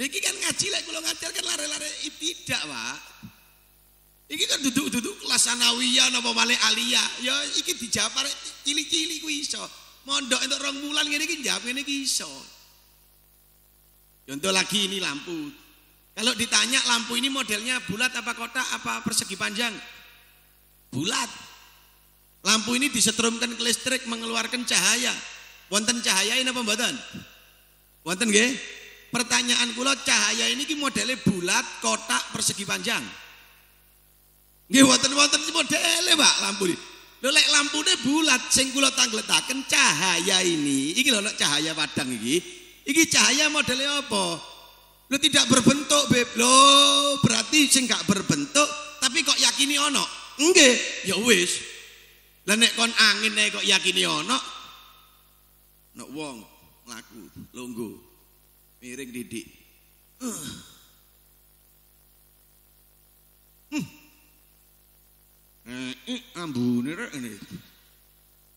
Iki kan ngaji lek kula kan lare-lare tidak, Pak. Iki kan duduk-duduk kelas anawiyah napa malih aliyah. Ya iki dijawab cili-cili kuwi iso. Mondok untuk rong bulan ini iki ini Contoh ya lagi ini lampu. Kalau ditanya lampu ini modelnya bulat apa kotak apa persegi panjang? Bulat. Lampu ini disetrumkan ke listrik mengeluarkan cahaya. Wonten cahaya ini apa mboten? Wonten nggih? Pertanyaan kula cahaya ini ki modelnya bulat, kotak, persegi panjang. Nggih wonten-wonten modelnya Pak, lampu ini. Lelak lampu deh bulat sing kula cahaya ini. Iki loh, cahaya padang iki. Iki cahaya modelnya apa? Lo tidak berbentuk, Beb. berarti sing gak berbentuk tapi kok yakini ono? Nggih, ya wis. lenek kon angin nih kok yakini ono? No wong laku lungguh miring didik. Uh. Hmm. Eh, eh ambu nira ini.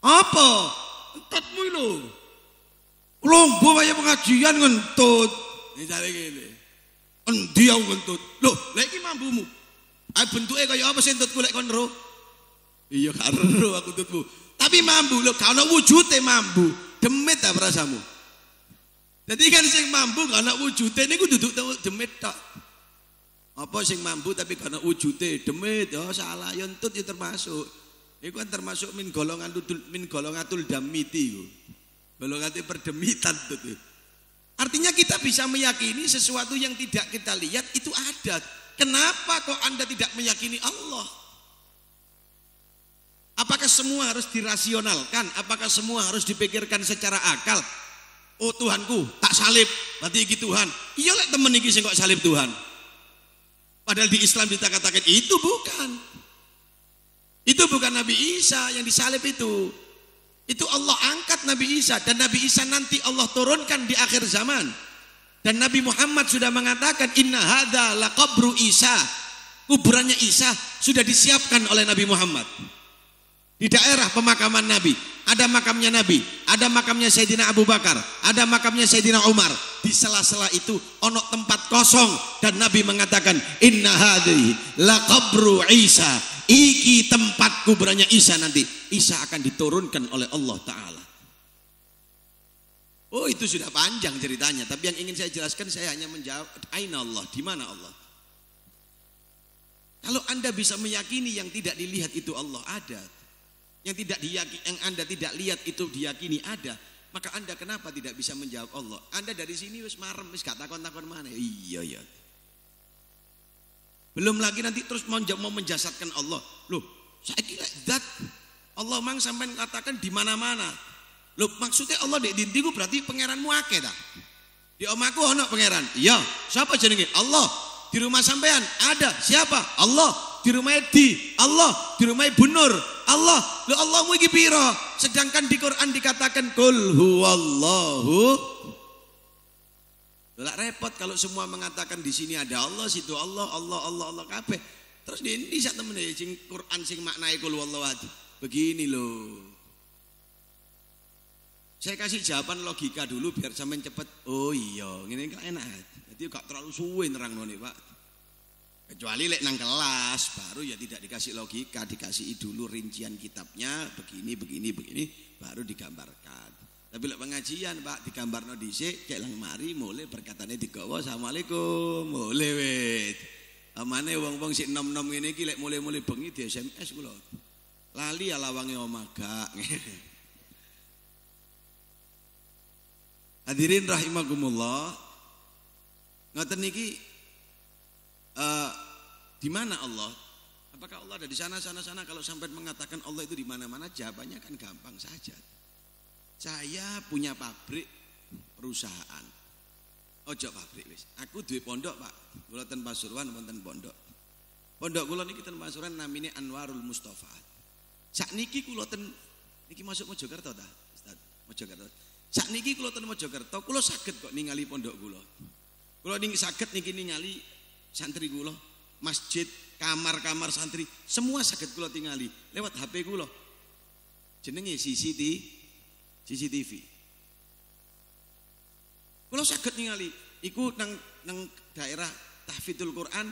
Apa? Entatmu ilo. Lombo kaya pengajian ngentut. Ini cari gini. Ndiau ngentut. Loh, lagi mambumu. Ay bentuknya kaya apa sih entutku lek konro? Iya karo aku entutmu. Tapi mambu, loh kalau wujudnya mambu. Demit lah perasamu. Jadi kan sing mambu kalau wujudnya ini ku duduk demit tak. Apa sing mampu tapi karena ujute demit ya salah ya entut ya termasuk. Iku kan termasuk min golongan tudul min golongan tul damiti iku. Golongate perdemitan tuh. Ya. Artinya kita bisa meyakini sesuatu yang tidak kita lihat itu ada. Kenapa kok Anda tidak meyakini Allah? Apakah semua harus dirasionalkan? Apakah semua harus dipikirkan secara akal? Oh Tuhanku, tak salib, berarti iki Tuhan. Iya lek temen iki sing kok salib Tuhan. Padahal di Islam kita katakan itu bukan. Itu bukan Nabi Isa yang disalib itu. Itu Allah angkat Nabi Isa dan Nabi Isa nanti Allah turunkan di akhir zaman. Dan Nabi Muhammad sudah mengatakan inna hadza laqabru Isa. Kuburannya Isa sudah disiapkan oleh Nabi Muhammad. Di daerah pemakaman Nabi, ada makamnya Nabi, ada makamnya Sayyidina Abu Bakar, ada makamnya Sayyidina Umar, di sela-sela itu onok tempat kosong dan Nabi mengatakan inna hadhi la qabru Isa iki tempat kuburannya Isa nanti Isa akan diturunkan oleh Allah taala Oh itu sudah panjang ceritanya tapi yang ingin saya jelaskan saya hanya menjawab aina Allah di mana Allah Kalau Anda bisa meyakini yang tidak dilihat itu Allah ada yang tidak diyakini, yang Anda tidak lihat itu diyakini ada maka Anda kenapa tidak bisa menjawab Allah? Anda dari sini wis marem, wis gak takon-takon mana. Iya, iya. Belum lagi nanti terus mau, mau menjasatkan Allah. Loh, saya kira zat Allah mang sampai mengatakan di mana-mana. Loh, maksudnya Allah di dintiku berarti pangeranmu akeh ta? Di omaku ono pangeran. Iya, siapa jenenge? Allah. Di rumah sampean ada siapa? Allah. Di rumah Edi, Allah. Di rumah Bunur, Allah, lo Allah mu gipiro. Sedangkan di Quran dikatakan kul huwallahu Lelak repot kalau semua mengatakan di sini ada Allah, situ Allah, Allah, Allah, Allah kabeh. Terus di Indonesia temen ya sing Quran sing maknai kul Begini loh. Saya kasih jawaban logika dulu biar sampean cepet. Oh iya, ngene enak. Jadi gak terlalu suwe nerang nih Pak. Kecuali lek nang kelas baru ya tidak dikasih logika, dikasih dulu rincian kitabnya begini begini begini baru digambarkan. Tapi lek pengajian Pak digambarno dhisik cek lang mari mulai perkataannya digawa asalamualaikum mulai wit. Amane wong-wong sik nom-nom ini iki mulai-mulai bengi di SMS kula. Lali alawange ya omaga. Hadirin rahimakumullah. Ngoten niki uh, di mana Allah? Apakah Allah ada di sana, sana, sana? Kalau sampai mengatakan Allah itu di mana-mana, jawabannya kan gampang saja. Saya punya pabrik perusahaan. Ojo pabrik wis. Aku duit pondok, Pak. Gula ten Pasuruan wonten pondok. Pondok kula niki ten Pasuruan namine Anwarul Mustafa. niki kula ten niki masuk Mojokerto ta, Ustaz? Mojokerto. niki kula ten Mojokerto, kula sakit kok ningali pondok Gula. Kula ning saged niki ningali santri kula, masjid, kamar-kamar santri, semua sakit kula tingali lewat HP kula. Jenenge CCTV. CCTV. Kula sakit ningali iku nang nang daerah tahfidzul Quran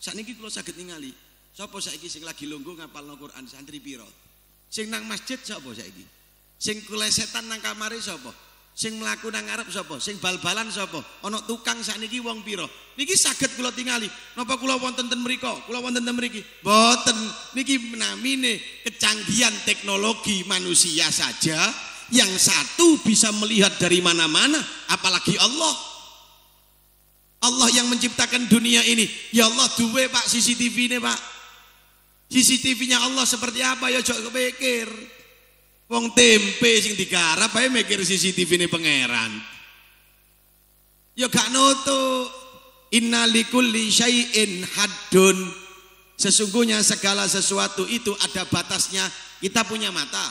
sakniki kula sakit ningali. Sapa saiki sing lagi lungguh ngapalno Quran santri piro? Sing nang masjid sapa saiki? Sing kulesetan nang kamare sapa? Sing mlaku nang ngarep sapa? Sing bal-balan sapa? Ana tukang sakniki wong biro, Niki sakit kula tingali. Napa kula wonten ten mriku? Kula wonten ten mriki? boten, Niki namine kecanggihan teknologi manusia saja. Yang satu bisa melihat dari mana-mana, apalagi Allah. Allah yang menciptakan dunia ini. Ya Allah dua Pak CCTV ini Pak. CCTV-nya Allah seperti apa ya jok kepikir. Wong tempe sing digarap ae mikir cctv ini pangeran. Ya gak nutuk. Innalikulli syai'in haddun. Sesungguhnya segala sesuatu itu ada batasnya. Kita punya mata.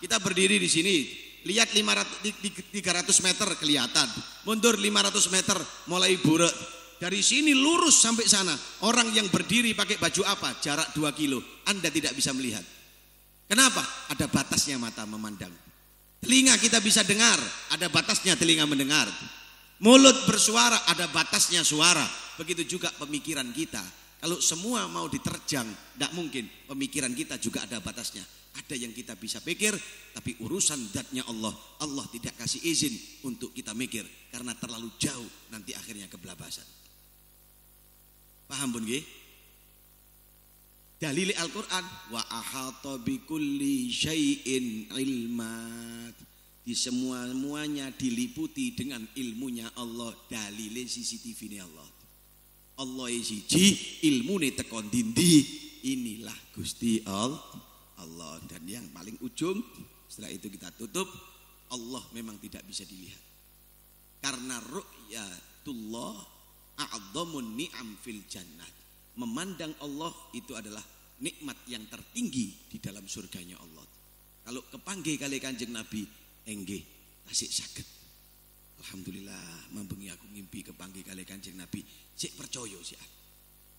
Kita berdiri di sini. Lihat 500, 300 meter kelihatan. Mundur 500 meter mulai buruk. Dari sini lurus sampai sana. Orang yang berdiri pakai baju apa? Jarak 2 kilo. Anda tidak bisa melihat. Kenapa? Ada batasnya mata memandang. Telinga kita bisa dengar, ada batasnya telinga mendengar. Mulut bersuara, ada batasnya suara. Begitu juga pemikiran kita. Kalau semua mau diterjang, tidak mungkin. Pemikiran kita juga ada batasnya. Ada yang kita bisa pikir, tapi urusan datnya Allah, Allah tidak kasih izin untuk kita mikir. Karena terlalu jauh, nanti akhirnya kebelabasan. Paham pun gih? dalil Al-Qur'an wa ahata bikulli syai'in ilma Di semua-muanya diliputi dengan ilmunya Allah, dalil CCTV ini Allah. Allah e siji, ilmu ini tekon dindi, inilah Gusti Allah. Allah dan yang paling ujung setelah itu kita tutup Allah memang tidak bisa dilihat karena ru'yatullah a'dhamun ni'am fil jannah Memandang Allah itu adalah nikmat yang tertinggi di dalam surganya Allah. Kalau kepanggih kali kanjeng Nabi, engge nasik sakit. Alhamdulillah, membengi aku mimpi kepanggih kali kanjeng Nabi, cek percaya sih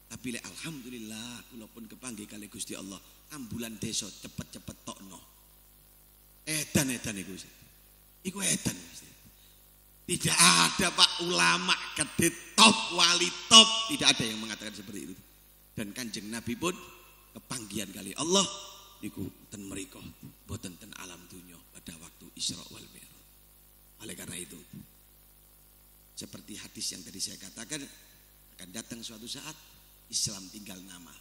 Tapi le alhamdulillah, walaupun kepanggil kali Gusti Allah, ambulan deso cepet-cepet tokno. Edan edan iku. Iku edan Gusti. Tidak ada pak ulama kedit top, wali top. Tidak ada yang mengatakan seperti itu. Dan kanjeng Nabi pun kepanggian kali Allah. iku ten meriko, boten ten alam dunia pada waktu Isra wal Mi'raj. Oleh karena itu, seperti hadis yang tadi saya katakan, akan datang suatu saat Islam tinggal nama.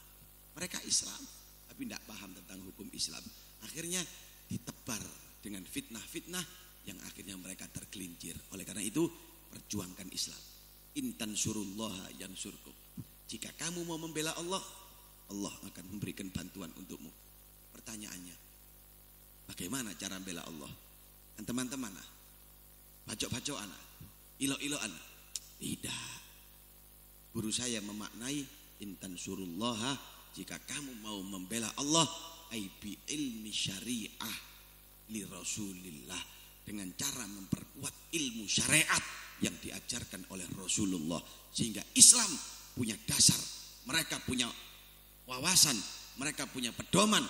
Mereka Islam, tapi tidak paham tentang hukum Islam. Akhirnya ditebar dengan fitnah-fitnah yang akhirnya mereka tergelincir. Oleh karena itu, perjuangkan Islam. Intan surullah yang surkum. Jika kamu mau membela Allah, Allah akan memberikan bantuan untukmu. Pertanyaannya, bagaimana cara membela Allah? Kan teman-teman, ah, pacok pajok anak, ah. ilo-ilo anak. Ah. Tidak. Guru saya memaknai intan surullah jika kamu mau membela Allah, aibi ilmi syariah li rasulillah dengan cara memperkuat ilmu syariat yang diajarkan oleh Rasulullah sehingga Islam punya dasar mereka punya wawasan mereka punya pedoman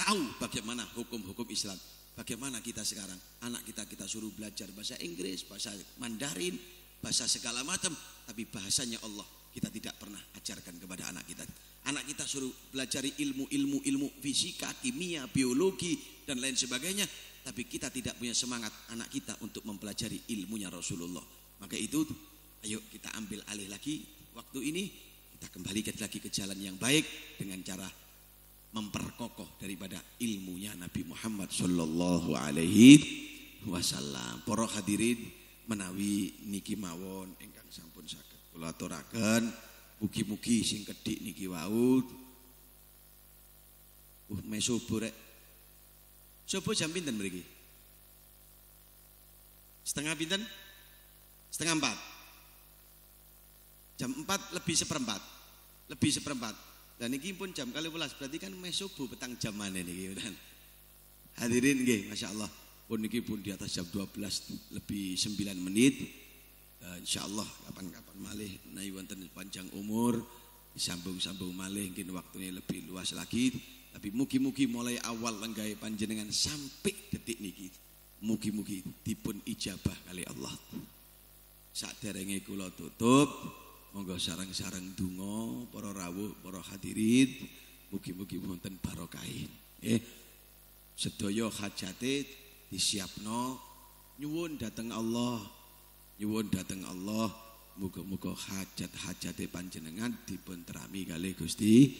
tahu bagaimana hukum-hukum Islam bagaimana kita sekarang anak kita kita suruh belajar bahasa Inggris bahasa Mandarin bahasa segala macam tapi bahasanya Allah kita tidak pernah ajarkan kepada anak kita anak kita suruh belajar ilmu-ilmu ilmu fisika kimia biologi dan lain sebagainya tapi kita tidak punya semangat anak kita untuk mempelajari ilmunya Rasulullah. Maka itu ayo kita ambil alih lagi waktu ini kita kembalikan lagi ke jalan yang baik dengan cara memperkokoh daripada ilmunya Nabi Muhammad Shallallahu Alaihi Wasallam. Poro hadirin menawi niki mawon engkang sampun sakit Kulaturakan buki mugi-mugi sing kedik niki waud. uh meso Coba jam pinten mriki? Setengah pinten? Setengah empat. Jam empat lebih seperempat. Lebih seperempat. Dan ini pun jam kali pulas. berarti kan mes subuh petang jam mana ini. dan gitu hadirin ini, Masya Allah pun ini pun di atas jam 12 lebih 9 menit eh, Insya Allah kapan-kapan malih Nah, wonten panjang umur disambung-sambung malih mungkin waktunya lebih luas lagi tapi mugi-mugi mulai awal lenggai panjenengan sampai detik niki. Mugi-mugi dipun ijabah kali Allah. Saat derenge kula tutup, monggo sarang-sarang dungo, para rawuh, para hadirin, mugi-mugi wonten barokahin. Eh, sedoyo hajate disiapno nyuwun dateng Allah, nyuwun dateng Allah. Muga-muga hajat-hajate panjenengan dipun terami kali Gusti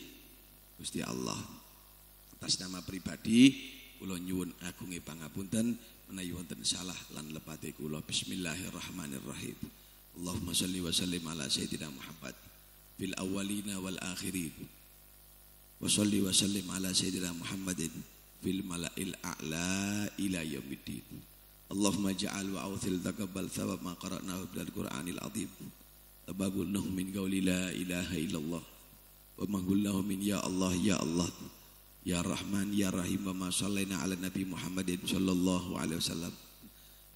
Gusti Allah atas nama pribadi kula nyuwun agunge pangapunten menawi wonten salah lan lepate kula bismillahirrahmanirrahim Allahumma shalli wa sallim ala sayyidina Muhammad fil awwalina wal akhirin wa shalli wa sallim ala sayyidina Muhammadin fil mala'il a'la ila yaumiddin Allahumma ja'al wa awthil takabbal thawab ma qara'nahu bil Qur'anil azim tabagulnahu min qawli la ilaha illallah wa mahullahu min ya Allah ya Allah Ya Rahman Ya Rahim wa masallayna ala Nabi Muhammadin sallallahu alaihi wasallam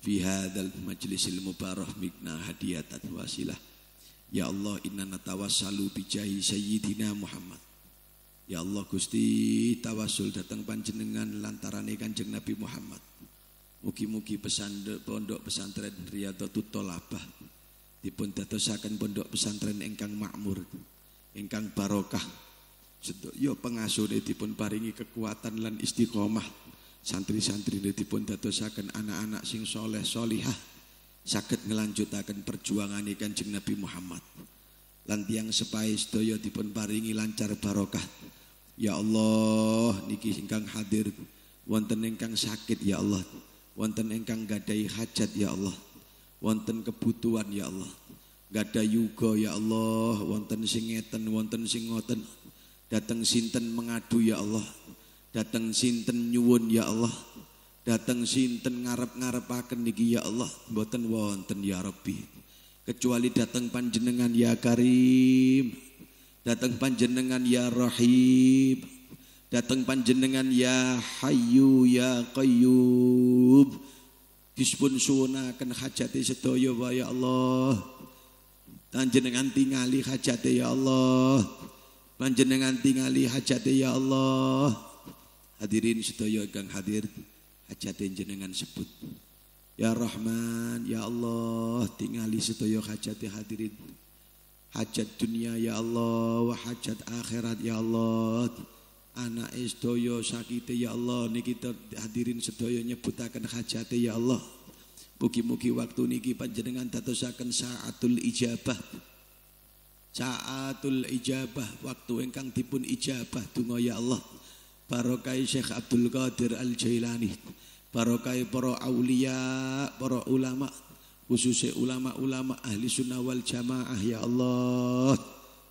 fi hadzal majlisil mubarak mikna hadiyatan wasilah Ya Allah inna natawassalu bi jahi sayyidina Muhammad Ya Allah Gusti tawasul datang panjenengan ikan Kanjeng Nabi Muhammad Mugi-mugi pesan pondok pesantren Riyadhatut Thalabah dipun dadosaken pondok pesantren ingkang makmur ingkang barokah yo pengasuh ini dipun paringi kekuatan lan istiqomah santri-santri dipun dadosaken anak-anak sing soleh solihah sakit ngelanjutakan perjuangan kanjeng Nabi Muhammad lan tiang sepai sedaya dipun paringi lancar barokah ya Allah niki ingkang hadir wonten ingkang sakit ya Allah wonten ingkang gadai hajat ya Allah wonten kebutuhan ya Allah gadai yugo ya Allah wonten sing wonten singoten Datang sinten mengadu ya Allah. Datang sinten nyuwun ya Allah. Datang sinten ngarep-ngarepaken ngarep niki ya Allah. Mboten wonten ya Rabbi. Kecuali datang panjenengan ya Karim. Datang panjenengan ya Rahim. Datang panjenengan ya Hayu ya Qayyum. Dispun akan hajati sedaya ya Allah. Panjenengan tingali hajati ya Allah panjenengan tingali hajate ya Allah hadirin sedaya ingkang hadir hajate jenengan sebut ya Rahman ya Allah tingali sedaya hajate hadirin hajat dunia ya Allah wa hajat akhirat ya Allah anak e sedaya sakite ya Allah niki hadirin sedaya nyebutaken hajate ya Allah Mugi-mugi waktu niki panjenengan dadosaken saatul ijabah. Ca'atul ijabah waktu engkang dipun ijabah Dungo ya Allah. Barokai Syekh Abdul Qadir Al-Jailani. Barokai para awliya para ulama, khususnya ulama-ulama ahli sunnah wal jamaah ya Allah.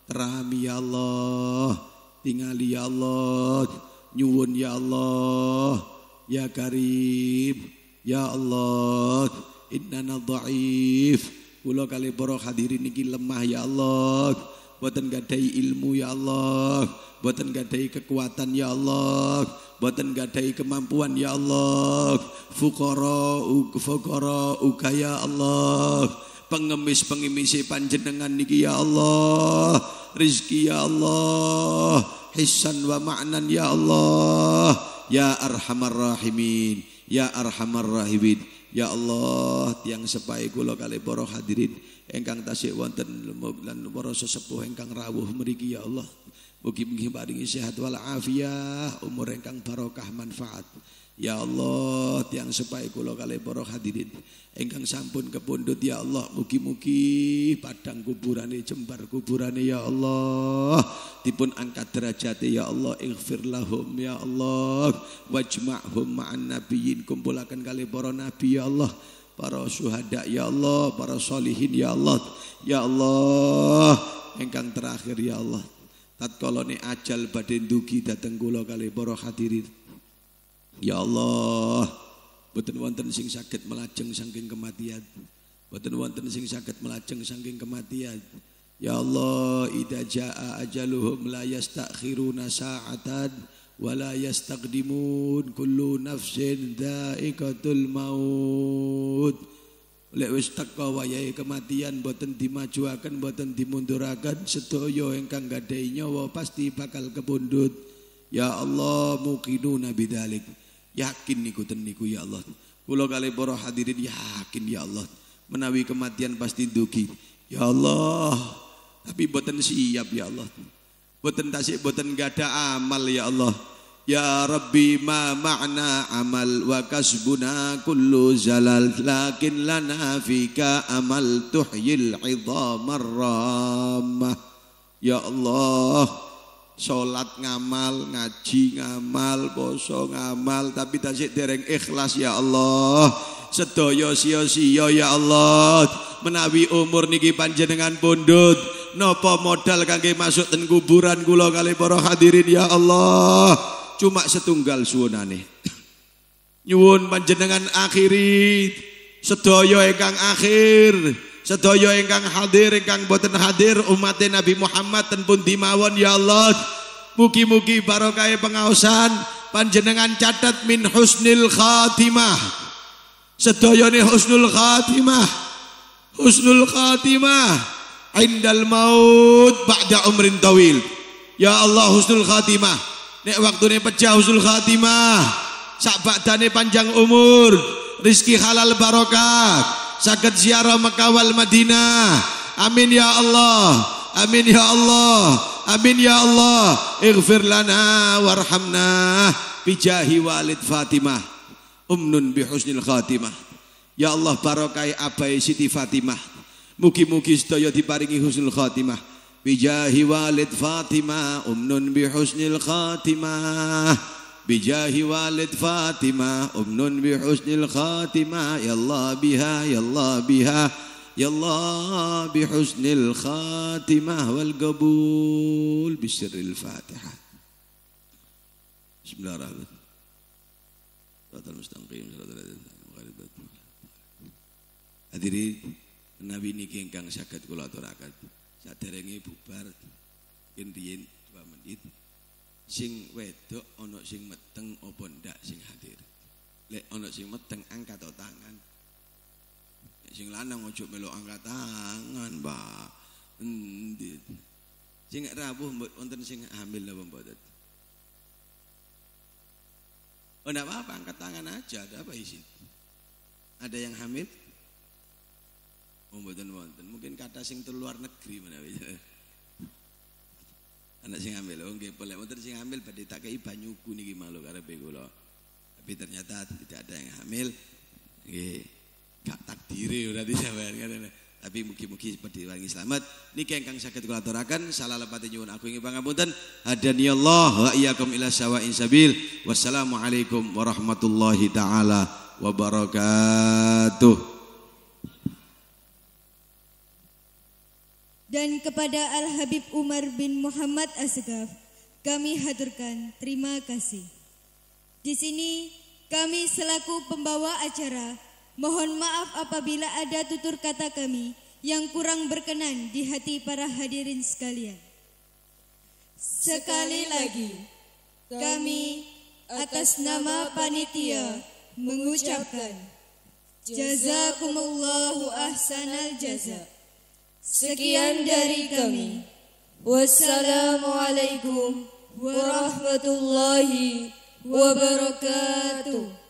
Terahami ya Allah, tingali ya Allah, nyuwun ya Allah, ya Karim, ya Allah, inna dha'if. Kulo kali para hadirin niki lemah ya Allah. Buatan gadai ilmu ya Allah. Buatan gadai kekuatan ya Allah. Buatan gadai kemampuan ya Allah. Fukara fukara uga ya Allah. Pengemis pengemisi panjenengan niki ya Allah. Rizki ya Allah. Hisan wa ma'nan ya Allah. Ya Arhamar Rahimin. Ya Arhamar Rahimin. Ya Allah, tiang sepai kula kali para hadirin engkang tasik wonten lan para sesepuh engkang rawuh mriki ya Allah. Mugi-mugi paringi sehat wal afiat, umur engkang barokah manfaat. Ya Allah, tiang supaya kula kali boroh hadirin engkang sampun kepundut ya Allah, muki muki padang kuburane jembar kuburane ya Allah, dipun angkat derajat ya Allah, ighfir lahum ya Allah, wajma'hum ma'an Nabiin Kumpulakan kali boroh nabi ya Allah. Para suhada ya Allah, para solihin ya Allah, ya Allah, engkang terakhir ya Allah. Tatkalane ajal badin dugi datang kula kali boroh hadirin. Ya Allah, boten wonten sing saged melajeng saking kematian. Boten wonten sing saged melajeng saking kematian. Ya Allah, idza jaa ajaluhum la yastakhiruna sa'atan wa la yastaqdimun kullu nafsin dha'iqatul maut. Lek wis teko wayahe kematian boten dimajuaken boten dimunduraken sedaya ingkang gadhahi nyawa pasti bakal kepundhut. Ya Allah, muqinuna bidzalik. Yakin niku niku ya Allah. Kula kali para hadirin yakin ya Allah. Menawi kematian pasti dugi. Ya Allah. Tapi boten siap ya Allah. Boten tasik boten gada amal ya Allah. Ya Rabbi ma makna amal wa kasbuna kullu zalal lakin lana fika amal tuhyil idhamar ramah. Ya Allah. Sholat ngamal, ngaji ngamal, poso ngamal Tapi tasik dereng ikhlas ya Allah Sedoyo sio-sio ya Allah Menawi umur niki panjenengan pundut Nopo modal kangge masuk ten kuburan kula kali para hadirin ya Allah Cuma setunggal suwunane Nyuwun panjenengan akhiri Sedoyo ingkang akhir Sedaya ingkang hadir ingkang boten hadir umat Nabi Muhammad dan pun dimawon ya Allah. Muki muki barokai pengausan panjenengan catat min husnul khatimah. ini husnul khatimah. Husnul khatimah indal maut ba'da umrin tawil. Ya Allah husnul khatimah. Nek waktune pecah husnul khatimah. Sak badane panjang umur, rizki halal barokah sakit ziarah Mekah Madinah amin ya Allah amin ya Allah amin ya Allah ighfir lana warhamna bijahi walid Fatimah umnun bihusnil khatimah ya Allah barokai abai Siti Fatimah mugi-mugi sedaya diparingi husnul khatimah bijahi walid Fatimah umnun bihusnil khatimah بجاه والد فاطمة أمن بحسن الخاتمة الله بها الله بها الله بحسن الخاتمة والقبول بسر الفاتحة بسم الله الرحمن الرحيم صراط المستقيم صراط الذين Hadirin Nabi niki ingkang saged kula aturaken. Saderenge bubar kinten 2 menit sing wedok ono sing meteng apa ndak sing hadir lek ono sing meteng angkat tangan sing lanang ojo melu angkat tangan ba endit. sing Rabu mbok wonten sing hamil napa mboten Oh enggak apa-apa angkat tangan aja ada apa isi? ada yang hamil Oh mboten wonten mungkin kata sing terluar negeri menawi anak sing ambil oh nggih boleh wonten sing ambil badhe tak kei banyuku niki malu karepe kula tapi ternyata tidak ada yang hamil nggih gak takdire berarti sampean kan tapi mugi-mugi diwangi selamat ini ingkang sakit kula aturaken salah lepati nyuwun aku ingin ing pangapunten Allah wa iyyakum ila sawa'in sabil wassalamu alaikum warahmatullahi taala wabarakatuh dan kepada Al-Habib Umar bin Muhammad Asgaf kami haturkan terima kasih. Di sini kami selaku pembawa acara mohon maaf apabila ada tutur kata kami yang kurang berkenan di hati para hadirin sekalian. Sekali lagi kami atas nama panitia mengucapkan jazakumullahu ahsanal jazak. Sekian dari kami. Wassalamualaikum warahmatullahi wabarakatuh.